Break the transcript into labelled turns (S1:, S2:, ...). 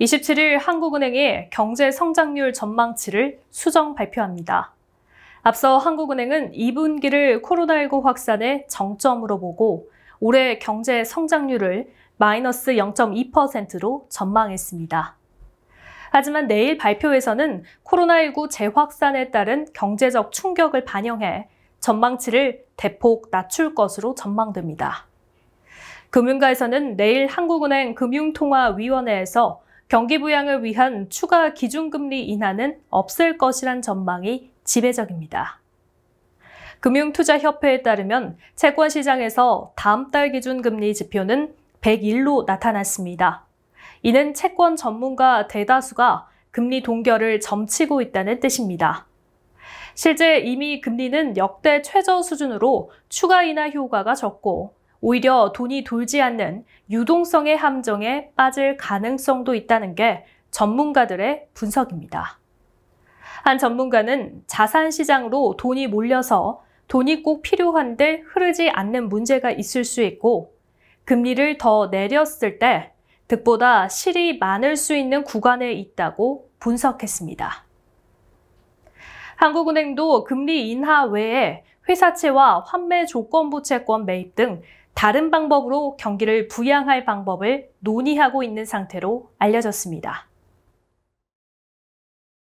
S1: 27일 한국은행이 경제 성장률 전망치를 수정 발표합니다. 앞서 한국은행은 2분기를 코로나19 확산의 정점으로 보고 올해 경제 성장률을 마이너스 0.2%로 전망했습니다. 하지만 내일 발표에서는 코로나19 재확산에 따른 경제적 충격을 반영해 전망치를 대폭 낮출 것으로 전망됩니다. 금융가에서는 내일 한국은행 금융통화위원회에서 경기 부양을 위한 추가 기준금리 인하는 없을 것이란 전망이 지배적입니다. 금융투자협회에 따르면 채권시장에서 다음 달 기준금리 지표는 101로 나타났습니다. 이는 채권 전문가 대다수가 금리 동결을 점치고 있다는 뜻입니다. 실제 이미 금리는 역대 최저 수준으로 추가 인하 효과가 적고 오히려 돈이 돌지 않는 유동성의 함정에 빠질 가능성도 있다는 게 전문가들의 분석입니다. 한 전문가는 자산 시장으로 돈이 몰려서 돈이 꼭 필요한데 흐르지 않는 문제가 있을 수 있고 금리를 더 내렸을 때 득보다 실이 많을 수 있는 구간에 있다고 분석했습니다. 한국은행도 금리 인하 외에 회사채와 환매 조건부 채권 매입 등 다른 방법으로 경기를 부양할 방법을 논의하고 있는 상태로 알려졌습니다.